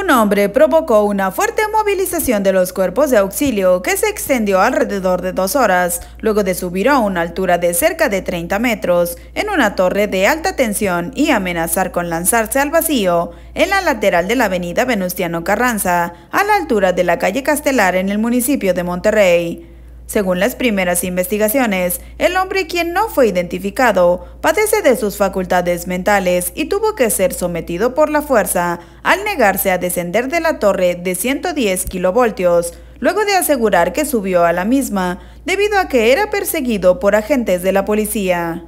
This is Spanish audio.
un hombre provocó una fuerte movilización de los cuerpos de auxilio que se extendió alrededor de dos horas, luego de subir a una altura de cerca de 30 metros en una torre de alta tensión y amenazar con lanzarse al vacío en la lateral de la avenida Venustiano Carranza, a la altura de la calle Castelar en el municipio de Monterrey. Según las primeras investigaciones, el hombre quien no fue identificado padece de sus facultades mentales y tuvo que ser sometido por la fuerza al negarse a descender de la torre de 110 kilovoltios, luego de asegurar que subió a la misma, debido a que era perseguido por agentes de la policía.